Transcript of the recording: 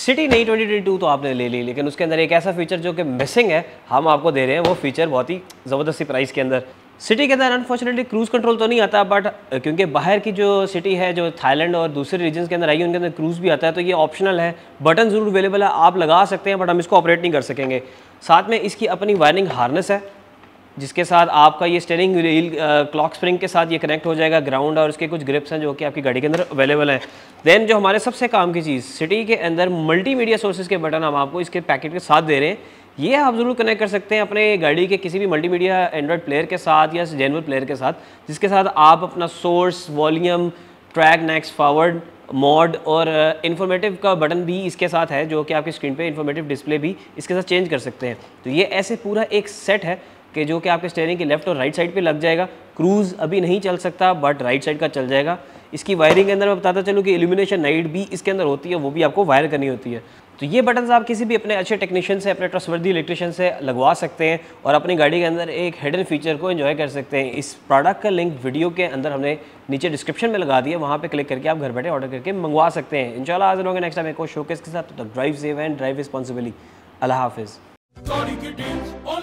city नहीं to तो आपने ले ली लेकिन उसके अंदर एक ऐसा फीचर जो कि मिसिंग है हम आपको दे रहे हैं वो फीचर बहुत ही ज़बरदस्ती प्राइस के अंदर सिटी के अंदर अनफॉर्चुनेटली क्रूज़ कंट्रोल तो नहीं आता बट क्योंकि बाहर की जो सिटी है जो थाईलैंड और दूसरे रीजन के अंदर आई है उनके अंदर क्रूज़ भी आता है तो ये ऑप्शनल है बटन ज़रूर अवेलेबल है आप लगा सकते हैं बट हम इसको ऑपरेट नहीं कर सकेंगे साथ में इसकी अपनी वायरिंग हार्नेस है जिसके साथ आपका ये स्टेरिंग व्हील क्लॉक स्प्रिंग के साथ ये कनेक्ट हो जाएगा ग्राउंड और उसके कुछ ग्रिप्स हैं जो कि आपकी गाड़ी के अंदर अवेलेबल हैं देन जो हमारे सबसे काम की चीज़ सिटी के अंदर मल्टीमीडिया सोर्सेज के बटन हम आपको इसके पैकेट के साथ दे रहे हैं ये आप ज़रूर कनेक्ट कर सकते हैं अपने गाड़ी के किसी भी मल्टीमीडिया एंड्रॉयड प्लेयर के साथ या जेनवल प्लेयर के साथ जिसके साथ आप अपना source volume track next forward mode और इन्फॉर्मेटिव का बटन भी इसके साथ है जो कि आपकी स्क्रीन पे इन्फॉर्मेटिव डिस्प्ले भी इसके साथ चेंज कर सकते हैं तो ये ऐसे पूरा एक सेट है कि जो कि आपके स्टेयरिंग के लेफ्ट और राइट साइड पे लग जाएगा क्रूज़ अभी नहीं चल सकता बट राइट साइड का चल जाएगा इसकी वायरिंग के अंदर मैं बताता चलूँ कि एल्यूमिनेशन नाइट भी इसके अंदर होती है वो भी आपको वायर करनी होती है तो ये बटन आप किसी भी अपने अच्छे टेक्नीशियन से अपने ट्रस्टवर्दी इलेक्ट्रिशियन से लगवा सकते हैं और अपनी गाड़ी के अंदर एक हिडन फीचर को एंजॉय कर सकते हैं इस प्रोडक्ट का लिंक वीडियो के अंदर हमने नीचे डिस्क्रिप्शन में लगा दिया वहाँ पे क्लिक करके आप घर बैठे ऑर्डर करके मंगवा सकते हैं इनशाला आज होंगे नेक्स्ट टाइम एक शोकेस के साथ तो drive safe and drive responsibly अल्लाह हाफिज़